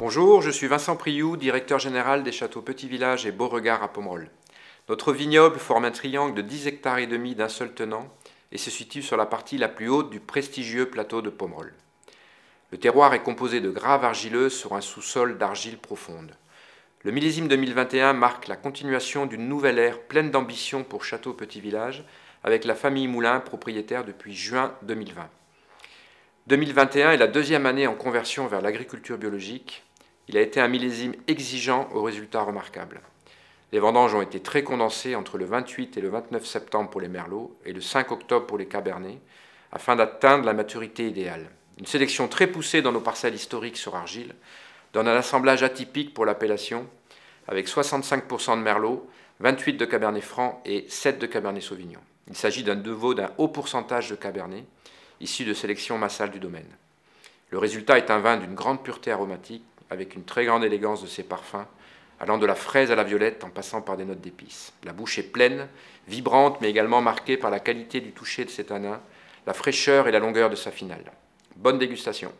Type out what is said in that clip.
Bonjour, je suis Vincent Priou, directeur général des châteaux Petit Village et Beauregard à Pomerol. Notre vignoble forme un triangle de 10 hectares et demi d'un seul tenant et se situe sur la partie la plus haute du prestigieux plateau de Pomerol. Le terroir est composé de graves argileuses sur un sous-sol d'argile profonde. Le millésime 2021 marque la continuation d'une nouvelle ère pleine d'ambition pour Château Petit Village avec la famille Moulin propriétaire depuis juin 2020. 2021 est la deuxième année en conversion vers l'agriculture biologique il a été un millésime exigeant aux résultats remarquables. Les vendanges ont été très condensées entre le 28 et le 29 septembre pour les merlots et le 5 octobre pour les cabernets, afin d'atteindre la maturité idéale. Une sélection très poussée dans nos parcelles historiques sur argile donne un assemblage atypique pour l'appellation, avec 65% de merlot, 28 de cabernet franc et 7 de cabernet sauvignon. Il s'agit d'un nouveau d'un haut pourcentage de cabernet, issu de sélection massale du domaine. Le résultat est un vin d'une grande pureté aromatique, avec une très grande élégance de ses parfums, allant de la fraise à la violette en passant par des notes d'épices. La bouche est pleine, vibrante, mais également marquée par la qualité du toucher de cet anin, la fraîcheur et la longueur de sa finale. Bonne dégustation.